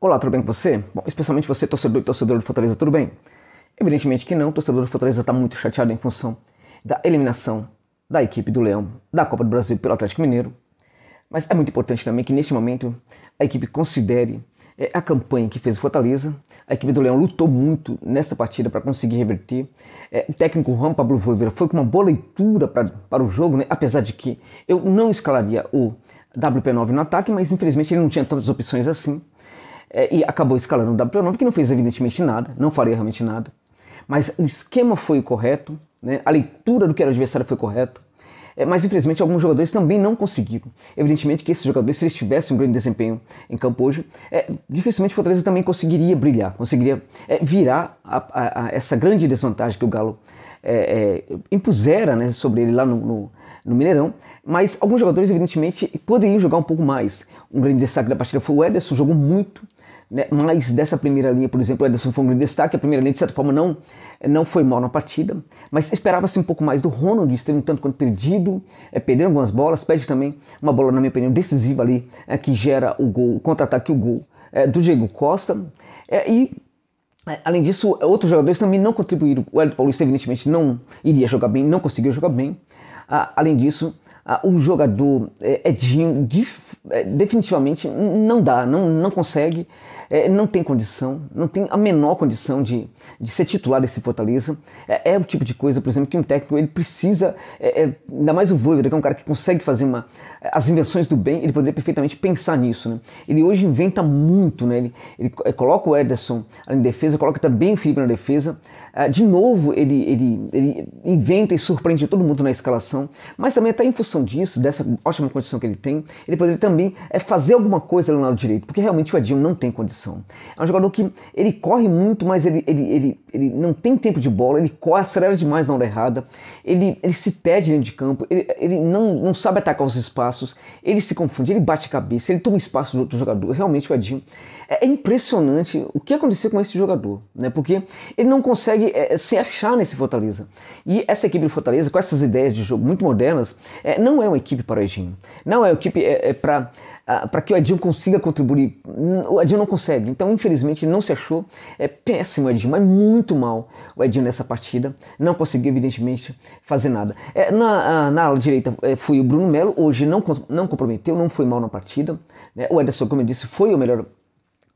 Olá, tudo bem com você? Bom, especialmente você, torcedor e torcedor do Fortaleza, tudo bem? Evidentemente que não, o torcedor do Fortaleza está muito chateado em função da eliminação da equipe do Leão da Copa do Brasil pelo Atlético Mineiro. Mas é muito importante também que neste momento a equipe considere é, a campanha que fez o Fortaleza. A equipe do Leão lutou muito nessa partida para conseguir reverter. É, o técnico Juan Pablo Volveira foi com uma boa leitura pra, para o jogo, né? apesar de que eu não escalaria o WP9 no ataque, mas infelizmente ele não tinha tantas opções assim é, e acabou escalando o W9, que não fez evidentemente nada, não faria realmente nada. Mas o esquema foi correto, né? a leitura do que era o adversário foi correto. É, mas infelizmente alguns jogadores também não conseguiram. Evidentemente que esses jogadores, se eles tivessem um grande desempenho em campo hoje, é, dificilmente o Fortaleza também conseguiria brilhar, conseguiria é, virar a, a, a essa grande desvantagem que o Galo é, é, impusera né, sobre ele lá no, no, no, Mineirão. Mas alguns jogadores, evidentemente, poderiam jogar um pouco mais. Um grande destaque da partida foi o Ederson, jogou muito, né, mais dessa primeira linha, por exemplo, o Ederson foi um grande destaque, a primeira linha de certa forma não, não foi mal na partida, mas esperava-se um pouco mais do Ronald, esteve um tanto quanto perdido, é, perdendo algumas bolas, perde também uma bola, na minha opinião, decisiva ali, é, que gera o gol, o contra-ataque, o gol é, do Diego Costa, é, e é, Além disso, outros jogadores também não contribuíram. O Hélio Paulista, evidentemente, não iria jogar bem, não conseguiu jogar bem. Ah, além disso, um ah, jogador Edinho é, é é, definitivamente não dá, não, não consegue, não tem condição, não tem a menor condição de, de ser titular desse Fortaleza. É, é o tipo de coisa, por exemplo, que um técnico ele precisa, é, é, ainda mais o Voivoda, que é um cara que consegue fazer uma, as invenções do bem, ele poderia perfeitamente pensar nisso. Né? Ele hoje inventa muito, né? ele, ele coloca o Ederson na defesa, coloca também o Felipe na defesa, ah, de novo ele, ele, ele inventa e surpreende todo mundo na escalação, mas também até em função disso, dessa ótima condição que ele tem, ele poderia também eh, fazer alguma coisa no lado direito, porque realmente o Adilson não tem condição. É um jogador que ele corre muito, mas ele, ele, ele, ele não tem tempo de bola, ele corre, acelera demais na hora errada, ele, ele se perde dentro de campo, ele, ele não, não sabe atacar os espaços, ele se confunde, ele bate a cabeça, ele toma espaço do outro jogador. Realmente o Adilson é, é impressionante o que aconteceu com esse jogador, né? Porque ele não consegue é, é, se achar nesse Fortaleza. E essa equipe do Fortaleza, com essas ideias de jogo muito modernas, é, não é uma equipe para o Edinho. Não é uma equipe é, é para para que o Edinho consiga contribuir. O Edinho não consegue. Então, infelizmente, não se achou. É péssimo o Edinho, mas muito mal o Edinho nessa partida. Não conseguiu, evidentemente, fazer nada. É, na, na ala direita foi o Bruno Melo. Hoje não, não comprometeu, não foi mal na partida. Né? O Ederson, como eu disse, foi o melhor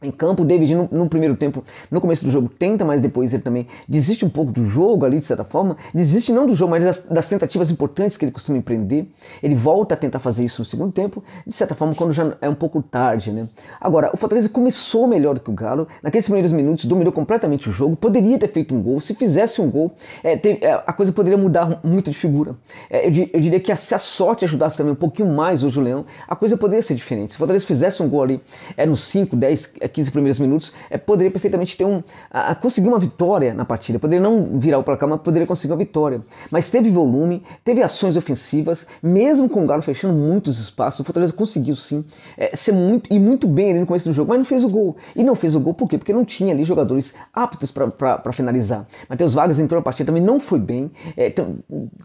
em campo. O David, no, no, primeiro tempo, no começo do jogo, tenta, mas depois ele também desiste um pouco do jogo ali, de certa forma. Desiste não do jogo, mas das, das tentativas importantes que ele costuma empreender. Ele volta a tentar fazer isso no segundo tempo, de certa forma, quando já é um pouco tarde, né? Agora, o Fortaleza começou melhor que o Galo. Naqueles primeiros minutos, dominou completamente o jogo. Poderia ter feito um gol. Se fizesse um gol, é, teve, é, a coisa poderia mudar muito de figura. É, eu, eu, diria que se a sorte ajudasse também um pouquinho mais hoje o Leão, a coisa poderia ser diferente. Se o Fortaleza fizesse um gol ali é, no 5, 10, 15 primeiros minutos, é, poderia perfeitamente ter um, a, a conseguir uma vitória na partida. Poderia não virar o placar, mas poderia conseguir uma vitória. Mas teve volume, teve ações ofensivas, mesmo com o Galo fechando muitos espaços, o Fortaleza conseguiu sim é, ser muito e muito bem ali no começo do jogo, mas não fez o gol. E não fez o gol por quê? Porque não tinha ali jogadores aptos para finalizar. Matheus Vargas entrou na partida também, não foi bem, é,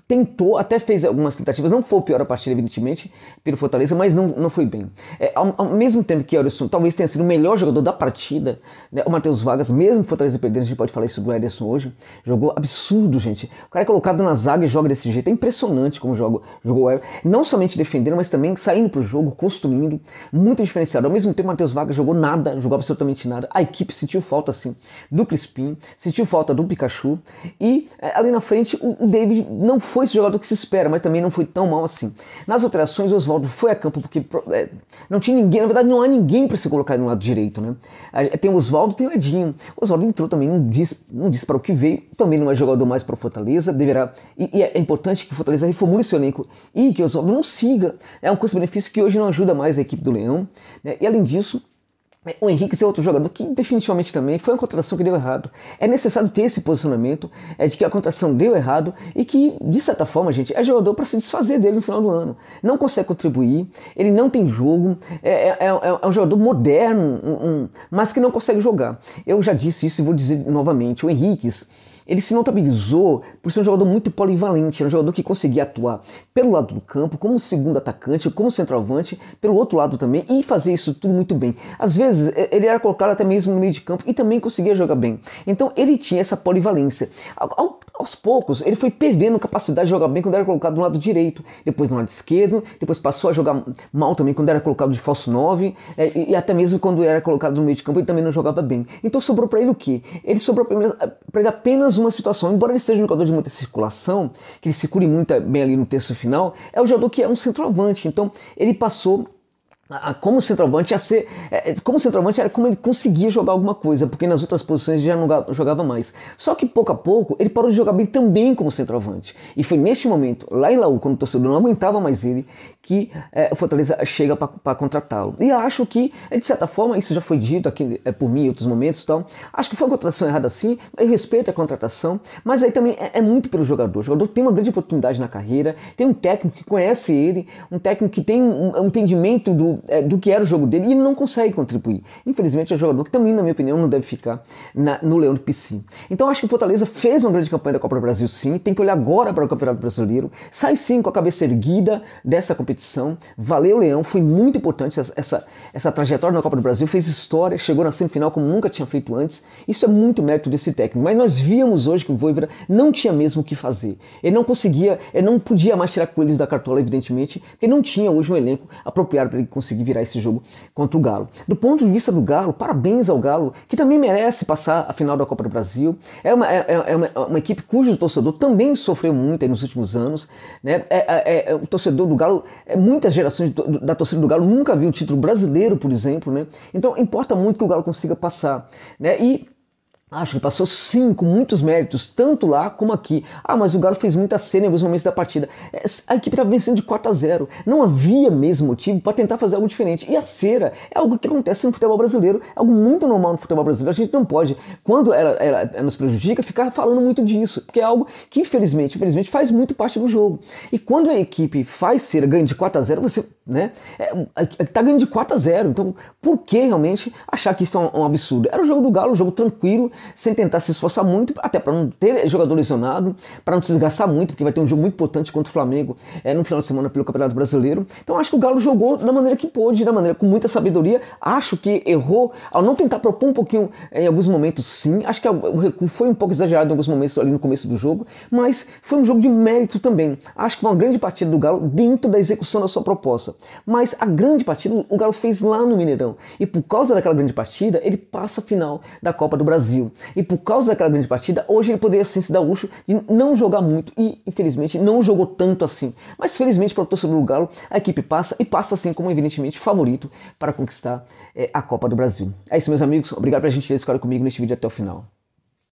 tentou, até fez algumas tentativas, não foi o pior a partida, evidentemente, pelo Fortaleza, mas não, não foi bem. É, ao, ao, mesmo tempo que Orison talvez tenha sido o melhor jogador jogador da partida. Né? O Matheus Vargas, mesmo Fortaleza perdendo, a gente pode falar isso do Ederson hoje, jogou absurdo, gente. O cara é colocado na zaga e joga desse jeito. É impressionante como joga, jogou o Ederson. Não somente defendendo, mas também saindo pro jogo, construindo. Muito diferenciado. Ao mesmo tempo, o Matheus Vargas jogou nada, jogou absolutamente nada. A equipe sentiu falta, assim, do Crispim, sentiu falta do Pikachu. E eh, ali na frente, o, o David não foi esse jogador que se espera, mas também não foi tão mal assim. Nas alterações, o Oswaldo foi a campo porque é, não tinha ninguém, na verdade, não há ninguém para se colocar no lado direito, né? né? Tem o Oswaldo, tem o Edinho. O Oswaldo entrou também, não diz, não para o que veio, também não é jogador mais para o Fortaleza, deverá. E, e, é importante que o Fortaleza reformule seu elenco e que o Oswaldo não siga. É um custo-benefício que hoje não ajuda mais a equipe do Leão. Né? E além disso, o Henrique é outro jogador que definitivamente também foi uma contratação que deu errado. É necessário ter esse posicionamento é de que a contratação deu errado e que, de certa forma, gente, é jogador para se desfazer dele no final do ano. Não consegue contribuir, ele não tem jogo, é é, é, é, é um jogador moderno, um, um, mas que não consegue jogar. Eu já disse isso e vou dizer novamente. O Henrique ele se notabilizou por ser um jogador muito polivalente, era um jogador que conseguia atuar pelo lado do campo, como segundo atacante, como centroavante, pelo outro lado também, e fazer isso tudo muito bem. Às vezes ele era colocado até mesmo no meio de campo e também conseguia jogar bem. Então ele tinha essa polivalência. Ao, aos poucos, ele foi perdendo capacidade de jogar bem quando era colocado no lado direito, depois no lado esquerdo, depois passou a jogar mal também quando era colocado de falso 9, é, e, até mesmo quando era colocado no meio de campo ele também não jogava bem. Então sobrou para ele o quê? Ele sobrou para ele apenas uma situação, embora ele seja um jogador de muita circulação, que ele se cure muito bem ali no terço final, é um jogador que é um centroavante, então ele passou como centroavante a ser é, é, como centroavante era como ele conseguia jogar alguma coisa porque nas outras posições ele já não jogava mais só que pouco a pouco ele parou de jogar bem também como centroavante e foi neste momento lá em Laú quando o torcedor não aguentava mais ele que é, o Fortaleza chega para contratá-lo e acho que de certa forma isso já foi dito aqui é, por mim em outros momentos tal acho que foi uma contratação errada sim eu respeito a contratação mas aí também é, é muito pelo jogador o jogador tem uma grande oportunidade na carreira tem um técnico que conhece ele um técnico que tem um, um entendimento do é, do que era o jogo dele e ele não consegue contribuir. Infelizmente, é um jogador que também, na minha opinião, não deve ficar na, no Leão do Piscina. Então, acho que o Fortaleza fez uma grande campanha da Copa do Brasil, sim. Tem que olhar agora para o Campeonato Brasileiro. Sai sim com a cabeça erguida dessa competição. Valeu, Leão. Foi muito importante essa, essa, essa trajetória na Copa do Brasil. Fez história, chegou na semifinal como nunca tinha feito antes. Isso é muito mérito desse técnico. Mas nós víamos hoje que o Voivra não tinha mesmo o que fazer. Ele não conseguia, ele não podia mais tirar coelhos da cartola, evidentemente, porque não tinha hoje um elenco apropriado para ele conseguir conseguir virar esse jogo contra o Galo. Do ponto de vista do Galo, parabéns ao Galo, que também merece passar a final da Copa do Brasil. É uma, é, é, é uma, é uma, equipe cujo torcedor também sofreu muito nos últimos anos. Né? É, é o torcedor do Galo, muitas gerações da torcida do Galo nunca viu um título brasileiro, por exemplo. Né? Então importa muito que o Galo consiga passar. Né? E Acho que passou cinco, muitos méritos, tanto lá como aqui. Ah, mas o Galo fez muita cena em alguns momentos da partida. É, a equipe estava vencendo de 4 a 0. Não havia mesmo motivo para tentar fazer algo diferente. E a cera é algo que acontece no futebol brasileiro, é algo muito normal no futebol brasileiro. A gente não pode, quando ela, ela, ela nos prejudica, ficar falando muito disso, porque é algo que infelizmente, infelizmente faz muito parte do jogo. E quando a equipe faz cera, ganha de 4 a 0, você né? É, é é tá ganhando de 4 a 0. Então, por que realmente achar que isso é um, absurdo? Era o jogo do Galo, um jogo tranquilo, sem tentar se esforçar muito, até para não ter jogador lesionado, para não se desgastar muito, porque vai ter um jogo muito importante contra o Flamengo é, no final de semana pelo Campeonato Brasileiro. Então, acho que o Galo jogou da maneira que pôde, da maneira com muita sabedoria. Acho que errou ao não tentar propor um pouquinho em alguns momentos, sim. Acho que o recuo foi um pouco exagerado em alguns momentos ali no começo do jogo, mas foi um jogo de mérito também. Acho que foi uma grande partida do Galo dentro da execução da sua proposta. Mas a grande partida o Galo fez lá no Mineirão. E por causa daquela grande partida, ele passa a final da Copa do Brasil. E por causa daquela grande partida, hoje ele poderia sim se dar luxo de não jogar muito. E infelizmente não jogou tanto assim. Mas felizmente para o torcedor do Galo, a equipe passa e passa assim como evidentemente favorito para conquistar é, a Copa do Brasil. É isso, meus amigos. Obrigado pela gente ter ficado comigo neste vídeo até o final.